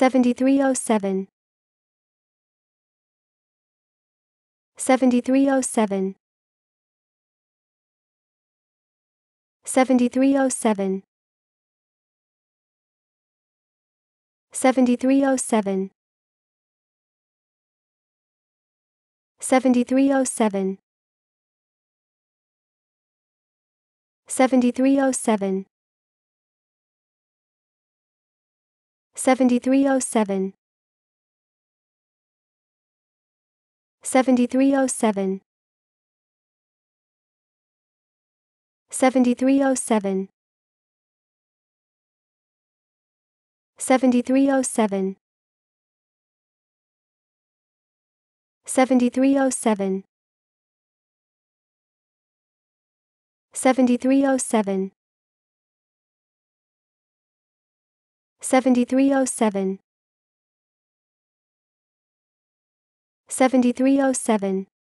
7307 7307 7307 7307 7307 7307 7307 7307 7307 7307 7307 7307 7307 7307